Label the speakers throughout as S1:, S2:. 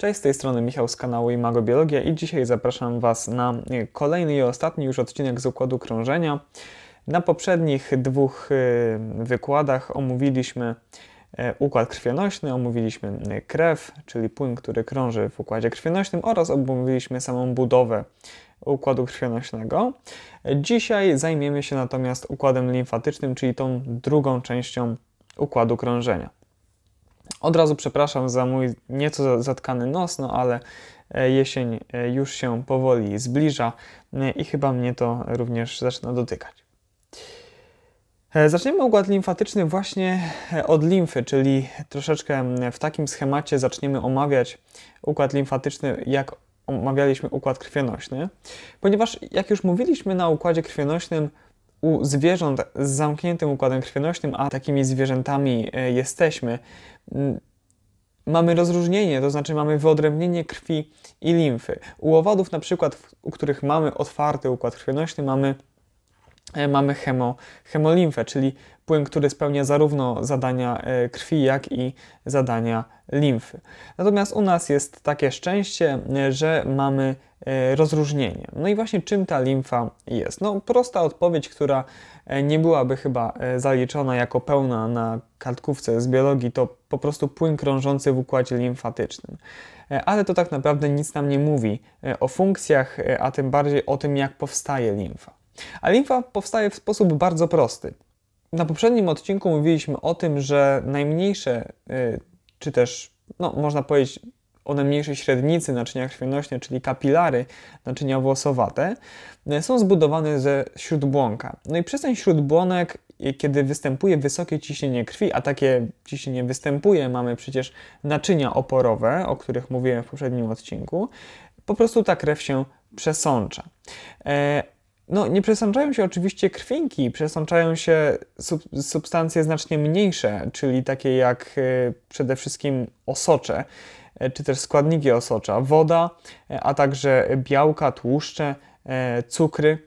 S1: Cześć, z tej strony Michał z kanału Imago Biologia i dzisiaj zapraszam Was na e, kolejny i ostatni już odcinek z Układu Krążenia. Na poprzednich dwóch e, wykładach omówiliśmy e, układ krwionośny, omówiliśmy krew, czyli płyn, który krąży w układzie krwionośnym oraz omówiliśmy samą budowę układu krwionośnego. Dzisiaj zajmiemy się natomiast układem limfatycznym, czyli tą drugą częścią układu krążenia. Od razu przepraszam za mój nieco zatkany nos, no ale e, jesień e, już się powoli zbliża e, i chyba mnie to również zaczyna dotykać. Zaczniemy układ limfatyczny właśnie od limfy, czyli troszeczkę w takim schemacie zaczniemy omawiać układ limfatyczny, jak omawialiśmy układ krwionośny, ponieważ jak już mówiliśmy na układzie krwionośnym, u zwierząt z zamkniętym układem krwionośnym, a takimi zwierzętami jesteśmy, Mm, mamy rozróżnienie, to znaczy mamy wyodrębnienie krwi i limfy. U owadów na przykład, u których mamy otwarty układ krwionośny, mamy E, mamy chemo, hemolimfę, czyli płyn, który spełnia zarówno zadania e, krwi, jak i zadania limfy. Natomiast u nas jest takie szczęście, e, że mamy rozróżnienie. No i właśnie czym ta limfa jest? No prosta odpowiedź, która nie byłaby chyba zaliczona jako pełna na kartkówce z biologii, to po prostu płyn krążący w układzie limfatycznym. Ale to tak naprawdę nic nam nie mówi o funkcjach, a tym bardziej o tym, jak powstaje limfa. A limfa powstaje w sposób bardzo prosty. Na poprzednim odcinku mówiliśmy o tym, że najmniejsze, y, czy też no, można powiedzieć o najmniejszej średnicy naczynia krwionośne, czyli kapilary naczynia włosowate, y, są zbudowane ze śródbłonka. No i przez ten śródbłonek y, kiedy występuje wysokie ciśnienie krwi, a takie ciśnienie występuje, mamy przecież naczynia oporowe, o których mówiłem w poprzednim odcinku, po prostu ta krew się przesącza. E, no, nie przesączają się oczywiście krwinki, przesączają się sub substancje znacznie mniejsze, czyli takie jak y, przede wszystkim osocze, y, czy też składniki osocza, woda, y, a także białka, tłuszcze, cukry.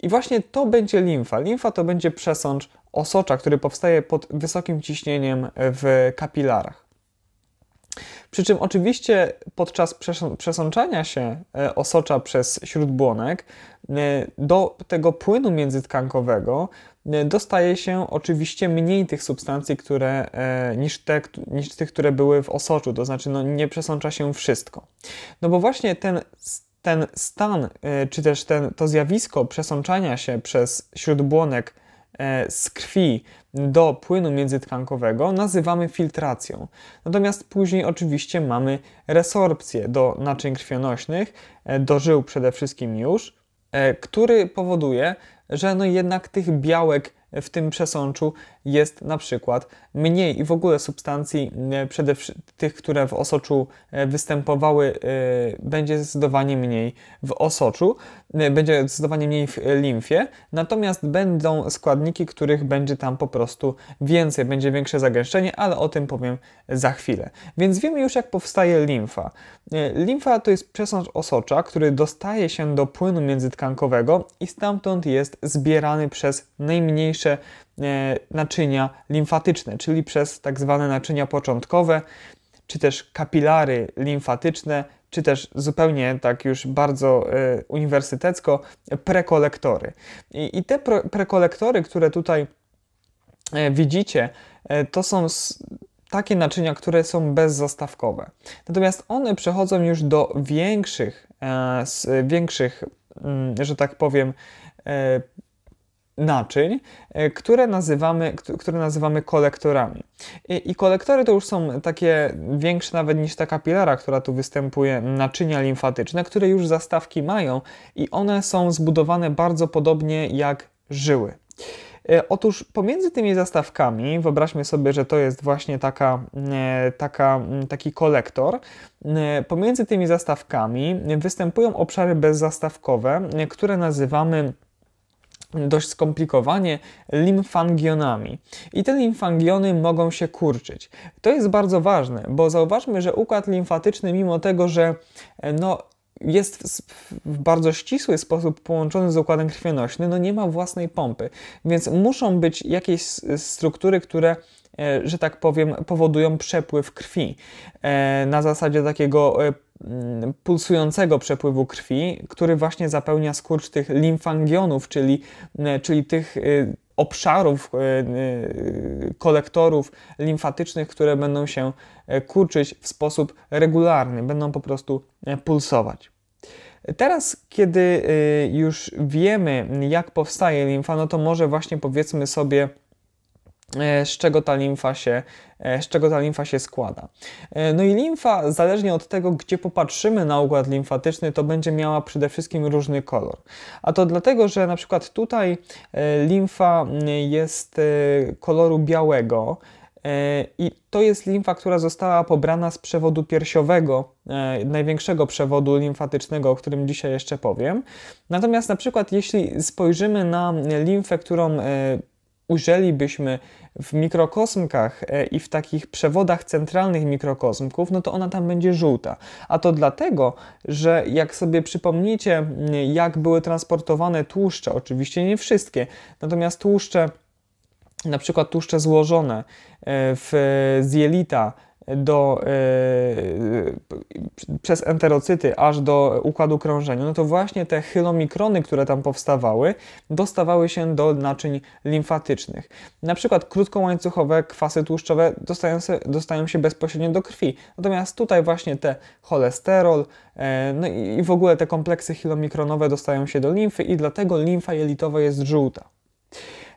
S1: I właśnie to będzie limfa. Limfa to będzie przesącz osocza, który powstaje pod wysokim ciśnieniem w kapilarach. Przy czym oczywiście podczas przesączania się osocza przez śródbłonek E, do tego płynu międzytkankowego e, dostaje się oczywiście mniej tych substancji, które, e, niż, te, niż tych, które były w osoczu, to znaczy no, nie przesącza się wszystko. No bo właśnie ten ten stan, czy też ten, to zjawisko przesączania się przez śródbłonek z krwi do płynu międzytkankowego nazywamy filtracją. Natomiast później oczywiście mamy resorpcję do naczyń krwionośnych, do żył przede wszystkim już, E, który powoduje, że no jednak tych białek w tym przesączu jest na przykład mniej i w ogóle substancji, e, przede wszystkim tych, które w osoczu e, występowały, e, będzie zdecydowanie mniej w osoczu, będzie zdecydowanie mniej w limfie, natomiast będą składniki, których będzie tam po prostu więcej, będzie większe zagęszczenie, ale o tym powiem za chwilę. Więc wiemy już, jak powstaje limfa. Limfa to jest przesącz osocza, który dostaje się do płynu międzytkankowego i stamtąd jest zbierany przez najmniejsze E, naczynia limfatyczne, czyli przez tak zwane naczynia początkowe, czy też kapilary limfatyczne, czy też zupełnie tak już bardzo e, uniwersytecko prekolektory. I, te prekolektory, które tutaj e, widzicie, to są takie naczynia, które są bezzastawkowe. Natomiast one przechodzą już do większych, większych, mm, że tak powiem, naczyń, e, które nazywamy, które nazywamy kolektorami. I, I, kolektory to już są takie większe nawet niż ta kapilara, która tu występuje, naczynia limfatyczne, które już zastawki mają i one są zbudowane bardzo podobnie jak żyły. E, otóż pomiędzy tymi zastawkami, wyobraźmy sobie, że to jest właśnie taka, e, taka, taki kolektor, pomiędzy tymi zastawkami występują obszary bezzastawkowe, które nazywamy dość skomplikowanie limfangionami. I te limfangiony mogą się kurczyć. To jest bardzo ważne, bo zauważmy, że układ limfatyczny, mimo tego, że e, no, jest w bardzo ścisły sposób połączony z układem krwionośnym, no nie ma własnej pompy, więc muszą być jakieś struktury, które e, że tak powiem, powodują przepływ krwi e, na zasadzie takiego Mm, pulsującego przepływu krwi, który właśnie zapełnia skurcz tych limfangionów, czyli, mm, czyli tych y, obszarów, y, y, kolektorów limfatycznych, które będą się kurczyć w sposób regularny, będą po prostu pulsować. Teraz, kiedy już wiemy, jak powstaje limfa, no to może właśnie powiedzmy sobie, E, z czego ta limfa się, e, z czego ta limfa się składa. E, no i limfa, zależnie od tego, gdzie popatrzymy na układ limfatyczny, to będzie miała przede wszystkim różny kolor. A to dlatego, że na przykład tutaj limfa jest koloru białego, i to jest limfa, która została pobrana z przewodu piersiowego, największego przewodu limfatycznego, o którym dzisiaj jeszcze powiem. Natomiast na przykład jeśli spojrzymy na limfę, którą ujrzelibyśmy w mikrokosmkach e, i w takich przewodach centralnych mikrokosmków, no to ona tam będzie żółta. A to dlatego, że jak sobie przypomnicie, jak były transportowane tłuszcze, oczywiście nie wszystkie, natomiast tłuszcze, na przykład tłuszcze złożone e, w, z jelita, do, yy, przez enterocyty aż do układu krążenia, no to właśnie te chylomikrony, które tam powstawały, dostawały się do naczyń limfatycznych. Na przykład krótkołańcuchowe kwasy tłuszczowe dostają się, dostają się bezpośrednio do krwi. Natomiast tutaj właśnie te cholesterol, yy, no i, i w ogóle te kompleksy chylomikronowe dostają się do limfy i dlatego limfa jelitowa jest żółta.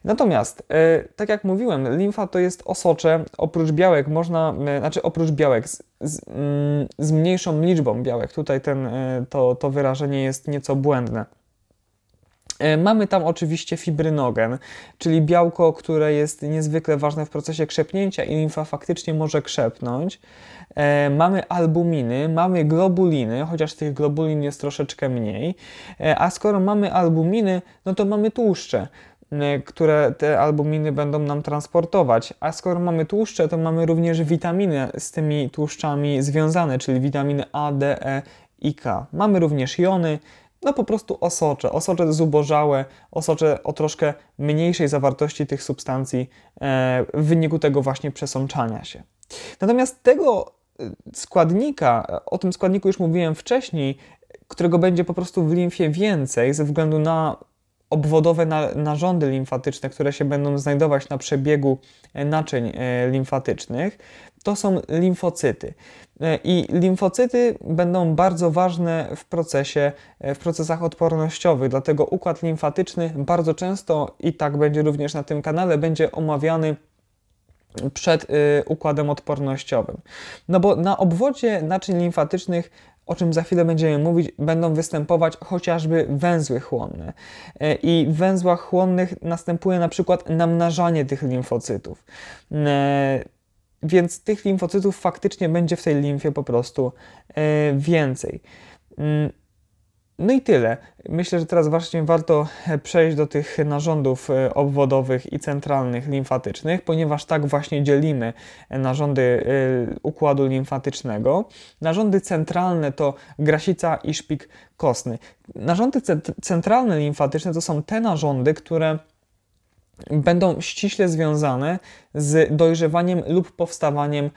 S1: Natomiast, e, tak jak mówiłem, limfa to jest osocze, oprócz białek można, znaczy oprócz białek z, z, mm, z mniejszą liczbą białek, tutaj ten, e, to, to wyrażenie jest nieco błędne. E, mamy tam oczywiście fibrynogen, czyli białko, które jest niezwykle ważne w procesie krzepnięcia i limfa faktycznie może krzepnąć. mamy albuminy, mamy globuliny, chociaż tych globulin jest troszeczkę mniej. a skoro mamy albuminy, no to mamy tłuszcze. Y, które te albuminy będą nam transportować. A skoro mamy tłuszcze, to mamy również witaminy z tymi tłuszczami związane, czyli witaminy A, D, E i K. Mamy również jony, no po prostu osocze, osocze zubożałe, osocze o troszkę mniejszej zawartości tych substancji e, w wyniku tego właśnie przesączania się. Natomiast tego y, składnika, o tym składniku już mówiłem wcześniej, którego będzie po prostu w limfie więcej ze względu na obwodowe narządy limfatyczne, które się będą znajdować na przebiegu e, naczyń e, limfatycznych, to są limfocyty. E, I limfocyty będą bardzo ważne w procesie, w procesach odpornościowych, dlatego układ limfatyczny bardzo często i tak będzie również na tym kanale, będzie omawiany przed y, układem odpornościowym. No bo na obwodzie naczyń limfatycznych o czym za chwilę będziemy mówić, będą występować chociażby węzły chłonne. E, I w węzłach chłonnych następuje na przykład namnażanie tych limfocytów. E, więc tych limfocytów faktycznie będzie w tej limfie po prostu e, więcej. Mm, no i tyle. Myślę, że teraz właśnie warto e, przejść do tych narządów e, obwodowych i centralnych limfatycznych, ponieważ tak właśnie dzielimy e, narządy układu limfatycznego. Narządy centralne to grasica i szpik kostny. Narządy centralne limfatyczne to są te narządy, które będą ściśle związane z dojrzewaniem lub powstawaniem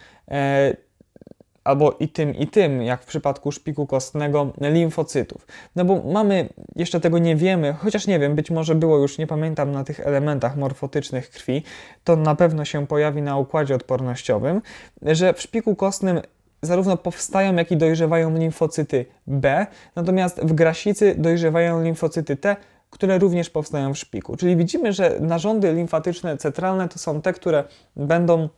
S1: albo i tym, i tym, jak w przypadku szpiku kostnego, limfocytów. No bo mamy, jeszcze tego nie wiemy, chociaż nie wiem, być może było już, nie pamiętam, na tych elementach morfotycznych krwi, to na pewno się pojawi na układzie odpornościowym, że w szpiku kostnym zarówno powstają, jak i dojrzewają limfocyty B, natomiast w grasicy dojrzewają limfocyty T, które również powstają w szpiku. Czyli widzimy, że narządy limfatyczne centralne to są te, które będą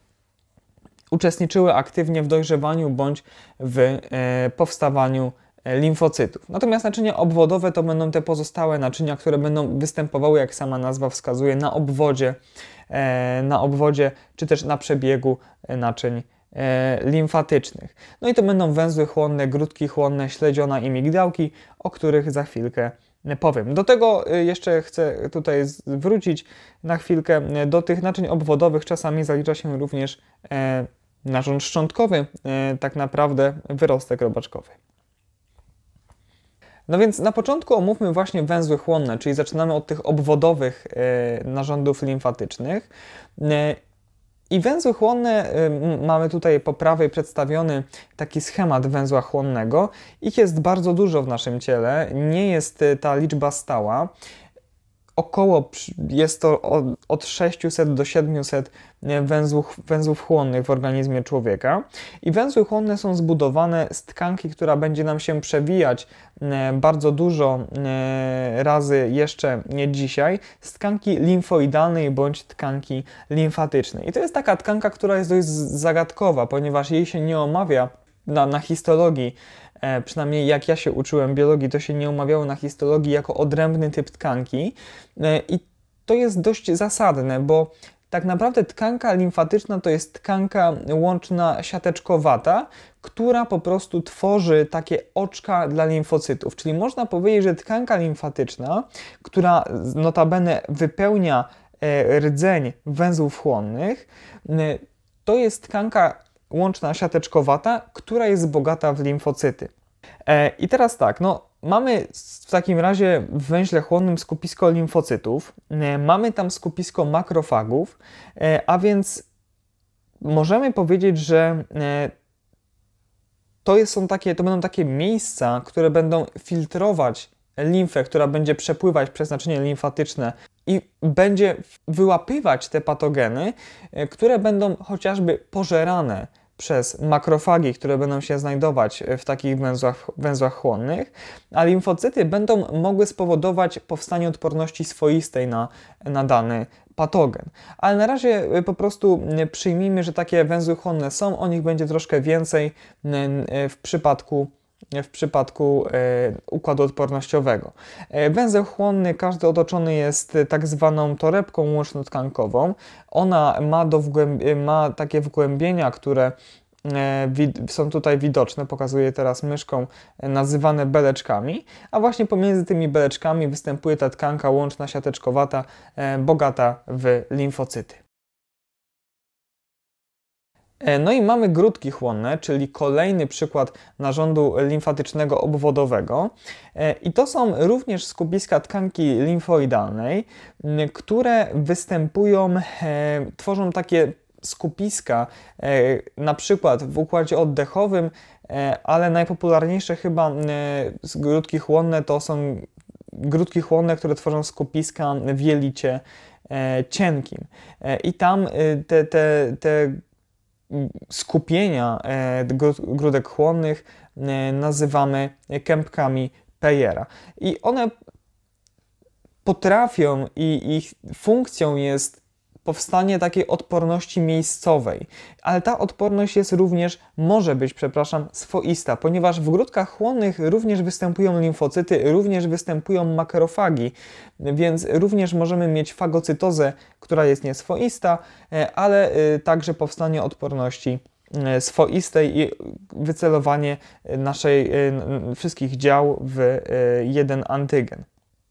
S1: uczestniczyły aktywnie w dojrzewaniu bądź w e, powstawaniu e, limfocytów. Natomiast naczynia obwodowe to będą te pozostałe naczynia, które będą występowały, jak sama nazwa wskazuje, na obwodzie, e, na obwodzie czy też na przebiegu naczyń limfatycznych. No i to będą węzły chłonne, grudki chłonne, śledziona i migdałki, o których za chwilkę powiem. Do tego jeszcze chcę tutaj wrócić na chwilkę. Do tych naczyń obwodowych czasami zalicza się również narząd szczątkowy, e, tak naprawdę wyrostek robaczkowy. No więc na początku omówmy właśnie węzły chłonne, czyli zaczynamy od tych obwodowych e, narządów limfatycznych. E, I węzły chłonne, mamy tutaj po prawej przedstawiony taki schemat węzła chłonnego. Ich jest bardzo dużo w naszym ciele, nie jest ta liczba stała około, jest to od 600 do 700 węzłów, węzłów chłonnych w organizmie człowieka. I węzły chłonne są zbudowane z tkanki, która będzie nam się przewijać e, bardzo dużo e, razy jeszcze dzisiaj, z tkanki limfoidalnej bądź tkanki limfatycznej. I to jest taka tkanka, która jest dość zagadkowa, ponieważ jej się nie omawia na, na histologii E, przynajmniej jak ja się uczyłem biologii, to się nie omawiało na histologii jako odrębny typ tkanki. E, I to jest dość zasadne, bo tak naprawdę tkanka limfatyczna to jest tkanka łączna siateczkowata, która po prostu tworzy takie oczka dla limfocytów. Czyli można powiedzieć, że tkanka limfatyczna, która notabene wypełnia e, rdzeń węzłów chłonnych, to jest tkanka łączna siateczkowata, która jest bogata w limfocyty. E, I teraz tak, no mamy w takim razie w węźle chłonnym skupisko limfocytów, e, mamy tam skupisko makrofagów, e, a więc możemy powiedzieć, że to, są takie, to będą takie miejsca, które będą filtrować limfę, która będzie przepływać przez naczynie limfatyczne i będzie wyłapywać te patogeny, które będą chociażby pożerane przez makrofagi, które będą się znajdować e, w takich węzłach, węzłach chłonnych, a limfocyty będą mogły spowodować powstanie odporności swoistej na, na dany patogen. Ale na razie e, po prostu przyjmijmy, że takie węzły chłonne są, o nich będzie troszkę więcej w przypadku w przypadku e, układu odpornościowego. E, węzeł chłonny każdy otoczony jest e, tak zwaną torebką łącznotkankową. Ona ma, do wgłębi- ma takie wgłębienia, które są tutaj widoczne, pokazuję teraz myszką, nazywane beleczkami, a właśnie pomiędzy tymi beleczkami występuje ta tkanka łączna siateczkowata, bogata w limfocyty. E, no i mamy grudki chłonne, czyli kolejny przykład narządu limfatycznego obwodowego. E, I to są również skupiska tkanki limfoidalnej, które występują, e, tworzą takie skupiska, na przykład w układzie oddechowym, ale najpopularniejsze chyba grudki chłonne to są grudki chłonne, które tworzą skupiska w jelicie cienkim. I tam y, te, te, te skupienia e, grudek chłonnych e, nazywamy kępkami Peyera. I one potrafią i ich funkcją jest powstanie takiej odporności miejscowej. Ale ta odporność jest również, może być, przepraszam, swoista, ponieważ w grudkach chłonnych również występują limfocyty, również występują makrofagi, więc również możemy mieć fagocytozę, która jest nieswoista, e, ale e, także powstanie odporności e, swoistej i wycelowanie naszej, wszystkich dział w jeden antygen.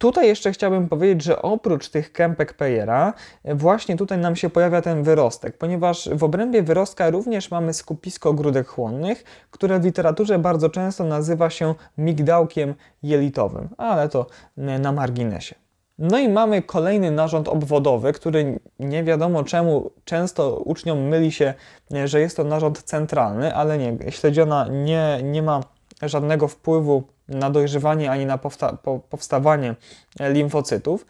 S1: Tutaj jeszcze chciałbym powiedzieć, że oprócz tych kępek pejera, e, właśnie tutaj nam się pojawia ten wyrostek, ponieważ w obrębie wyrostka również mamy skupisko grudek chłonnych, które w literaturze bardzo często nazywa się migdałkiem jelitowym, ale to na marginesie. No i mamy kolejny narząd obwodowy, który nie wiadomo czemu często uczniom myli się, e, że jest to narząd centralny, ale nie, śledziona nie, nie ma żadnego wpływu na dojrzewanie ani na powsta po powstawanie e, limfocytów.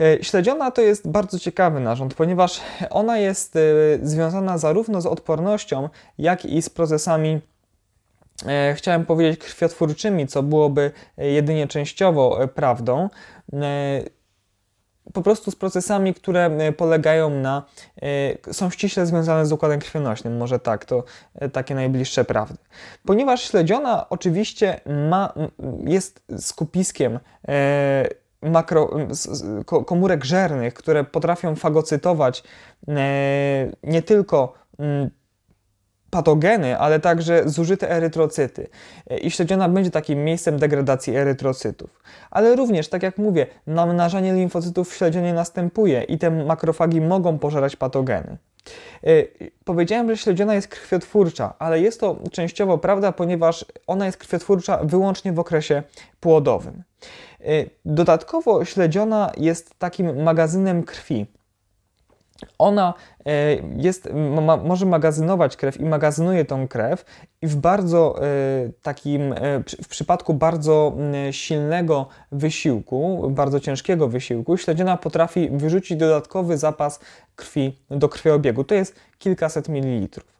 S1: E, śledziona to jest bardzo ciekawy narząd, ponieważ ona jest e, związana zarówno z odpornością, jak i z procesami chciałem powiedzieć krwiotwórczymi, co byłoby jedynie częściowo prawdą po prostu z procesami, które e, polegają na, e, są ściśle związane z układem krwionośnym, może tak, to e, takie najbliższe prawdy. Ponieważ śledziona oczywiście ma, jest skupiskiem makro, komórek żernych, które potrafią fagocytować nie tylko patogeny, ale także zużyte erytrocyty. E, I śledziona będzie takim miejscem degradacji erytrocytów. Ale również, tak jak mówię, namnażanie limfocytów w śledzionie następuje i te makrofagi mogą pożerać patogeny. E, powiedziałem, że śledziona jest krwiotwórcza, ale jest to częściowo prawda, ponieważ ona jest krwiotwórcza wyłącznie w okresie płodowym. E, dodatkowo śledziona jest takim magazynem krwi ona e, jest, ma, może magazynować krew i magazynuje tą krew i w bardzo e, takim, e, w przypadku bardzo silnego wysiłku, bardzo ciężkiego wysiłku, śledziona potrafi wyrzucić dodatkowy zapas krwi do krwiobiegu. To jest kilkaset mililitrów.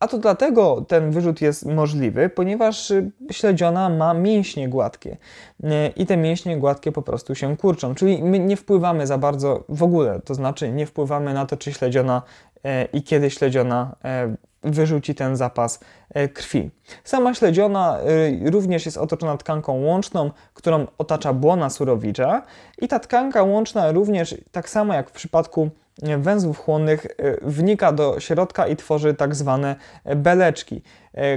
S1: A to dlatego ten wyrzut jest możliwy, ponieważ y, śledziona ma mięśnie gładkie y, i te mięśnie gładkie po prostu się kurczą, czyli my nie wpływamy za bardzo w ogóle, to znaczy nie wpływamy na to, czy śledziona y, i kiedy śledziona wyrzuci ten zapas e, krwi. Sama śledziona e, również jest otoczona tkanką łączną, którą otacza błona surowicza i ta tkanka łączna również, tak samo jak w przypadku e, węzłów chłonnych, wnika do środka i tworzy tak zwane beleczki,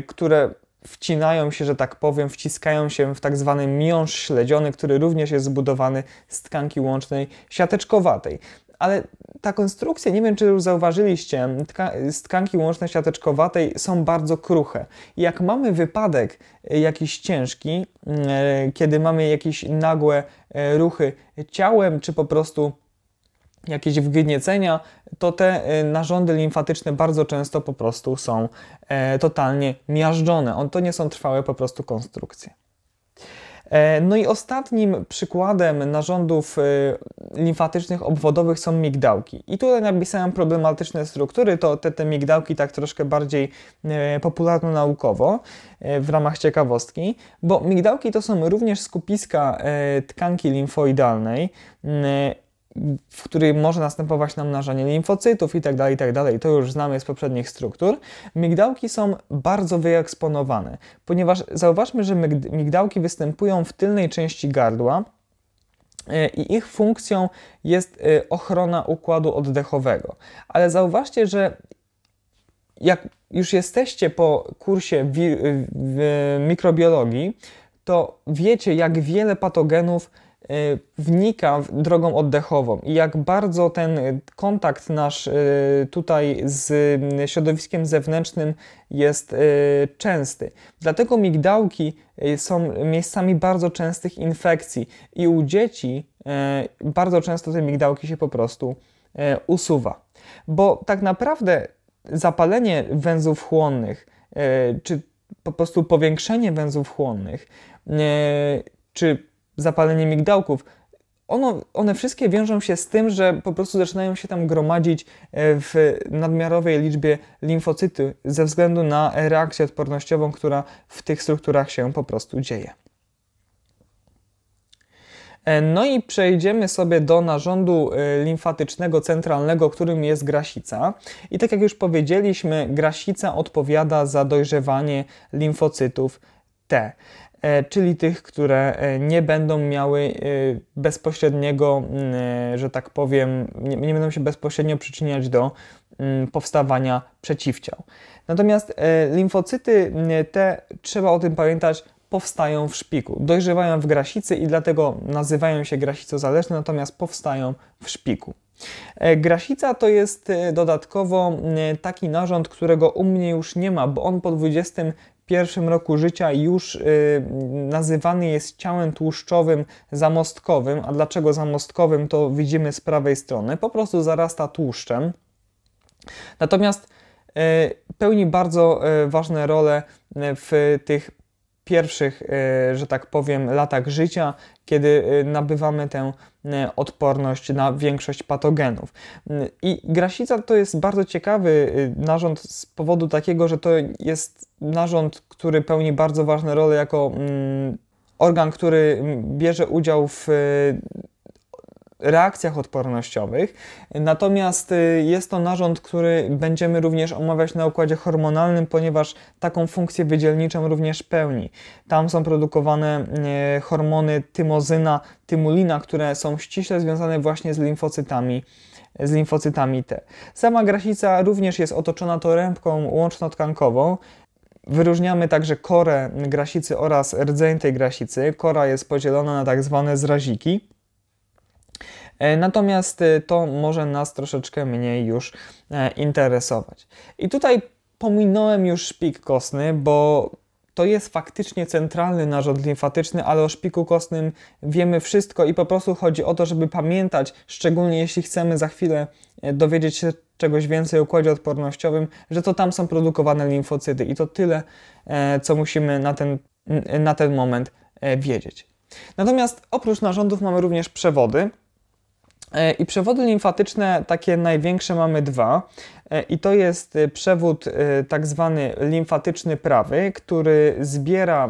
S1: które wcinają się, że tak powiem, wciskają się w tak zwany miąższ śledziony, który również jest zbudowany z tkanki łącznej siateczkowatej. Ale ta konstrukcja, nie wiem czy już zauważyliście, tka z tkanki łącznej siateczkowatej są bardzo kruche. Jak mamy wypadek e, jakiś ciężki, mm, e, kiedy mamy jakieś nagłe e, ruchy ciałem, czy po prostu jakieś wgniecenia, to te narządy limfatyczne bardzo często po prostu są totalnie miażdżone. On to nie są trwałe po prostu konstrukcje. E, no i ostatnim przykładem narządów e, limfatycznych obwodowych są migdałki. I tutaj napisałem problematyczne struktury, to te, te migdałki tak troszkę bardziej e, popularno-naukowo w ramach ciekawostki, bo migdałki to są również skupiska tkanki limfoidalnej w której może następować namnażanie limfocytów itd., tak itd. Tak to już znamy z poprzednich struktur. Migdałki są bardzo wyeksponowane, ponieważ zauważmy, że migdałki występują w tylnej części gardła, e, i ich funkcją jest e, ochrona układu oddechowego. Ale zauważcie, że jak już jesteście po kursie mikrobiologii, to wiecie, jak wiele patogenów Y, wnika drogą oddechową i jak bardzo ten kontakt nasz y, tutaj z y, środowiskiem zewnętrznym jest częsty. Dlatego migdałki są miejscami bardzo częstych infekcji i u dzieci bardzo często te migdałki się po prostu usuwa. Bo tak naprawdę zapalenie węzłów chłonnych, czy po prostu powiększenie węzłów chłonnych, czy zapalenie migdałków, ono, one wszystkie wiążą się z tym, że po prostu zaczynają się tam gromadzić e, w nadmiarowej liczbie limfocyty ze względu na reakcję odpornościową, która w tych strukturach się po prostu dzieje. E, no i przejdziemy sobie do narządu e, limfatycznego centralnego, którym jest grasica. I tak jak już powiedzieliśmy, grasica odpowiada za dojrzewanie limfocytów T. E, czyli tych, które e, nie będą miały e, bezpośredniego, że tak powiem, nie, będą się bezpośrednio przyczyniać do powstawania przeciwciał. Natomiast limfocyty te, trzeba o tym pamiętać, powstają w szpiku. Dojrzewają w grasicy i dlatego nazywają się grasicozależne, natomiast powstają w szpiku. Grasica to jest dodatkowo taki narząd, którego u mnie już nie ma, bo on po 20 pierwszym roku życia już y, nazywany jest ciałem tłuszczowym zamostkowym. A dlaczego zamostkowym, to widzimy z prawej strony. Po prostu zarasta tłuszczem. Natomiast y, pełni bardzo y, ważne role w tych pierwszych, e, że tak powiem, latach życia, kiedy e, nabywamy tę e, odporność na większość patogenów. I grasica to jest bardzo ciekawy narząd z powodu takiego, że to jest narząd, który pełni bardzo ważne role jako mm, organ, który bierze udział w reakcjach odpornościowych. Natomiast y, jest to narząd, który będziemy również omawiać na układzie hormonalnym, ponieważ taką funkcję wydzielniczą również pełni. Tam są produkowane y, hormony tymozyna, tymulina, które są ściśle związane właśnie z limfocytami z limfocytami T. Sama grasica również jest otoczona torębką łącznotkankową, Wyróżniamy także korę grasicy oraz rdzeń tej grasicy. Kora jest podzielona na tak zwane zraziki. E, natomiast e, to może nas troszeczkę mniej już e, interesować. I tutaj pominąłem już szpik kostny, bo to jest faktycznie centralny narząd limfatyczny, ale o szpiku kostnym wiemy wszystko i po prostu chodzi o to, żeby pamiętać, szczególnie jeśli chcemy za chwilę dowiedzieć się czegoś więcej o układzie odpornościowym, że to tam są produkowane limfocyty i to tyle, co musimy na ten, na ten moment wiedzieć. Natomiast oprócz narządów mamy również przewody, E, I przewody limfatyczne, takie największe mamy dwa. E, I to jest e, przewód tak zwany limfatyczny prawy, który zbiera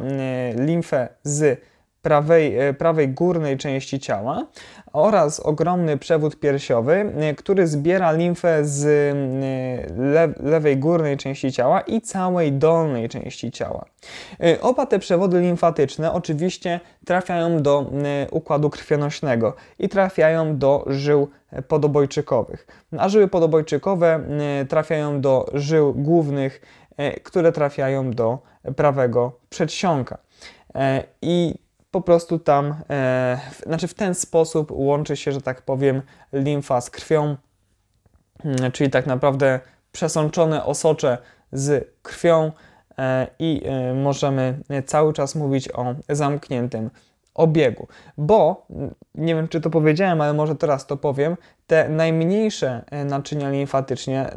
S1: limfę z prawej, prawej górnej części ciała oraz ogromny przewód piersiowy, e, który zbiera limfę z e, lewej górnej części ciała i całej dolnej części ciała. E, oba te przewody limfatyczne oczywiście trafiają do układu krwionośnego i trafiają do żył podobojczykowych. A żyły podobojczykowe trafiają do żył głównych, które trafiają do prawego przedsionka. I po prostu tam, e, w, znaczy w ten sposób łączy się, że tak powiem, limfa z krwią, mm, czyli tak naprawdę przesączone osocze z krwią e, i e, możemy cały czas mówić o zamkniętym obiegu, bo nie wiem czy to powiedziałem, ale może teraz to powiem, te najmniejsze e, naczynia limfatyczne,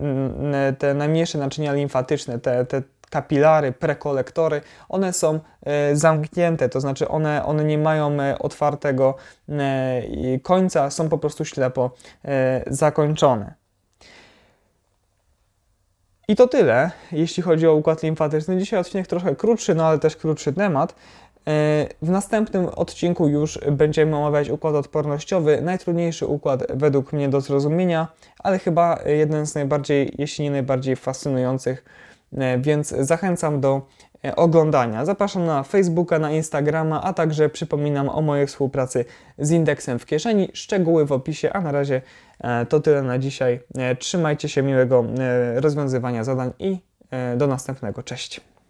S1: te najmniejsze naczynia limfatyczne, te, te, kapilary, prekolektory, one są e, zamknięte, to znaczy one, one nie mają e, otwartego e, końca, są po prostu ślepo zakończone. I to tyle, jeśli chodzi o układ limfatyczny. Dzisiaj odcinek trochę krótszy, no ale też krótszy temat. W następnym odcinku już będziemy omawiać układ odpornościowy, najtrudniejszy układ według mnie do zrozumienia, ale chyba jeden z najbardziej, jeśli nie najbardziej fascynujących E, więc zachęcam do e, oglądania. Zapraszam na Facebooka, na Instagrama, a także przypominam o mojej współpracy z Indeksem w Kieszeni. Szczegóły w opisie, a na razie e, to tyle na dzisiaj. Trzymajcie się miłego rozwiązywania zadań i do następnego. Cześć.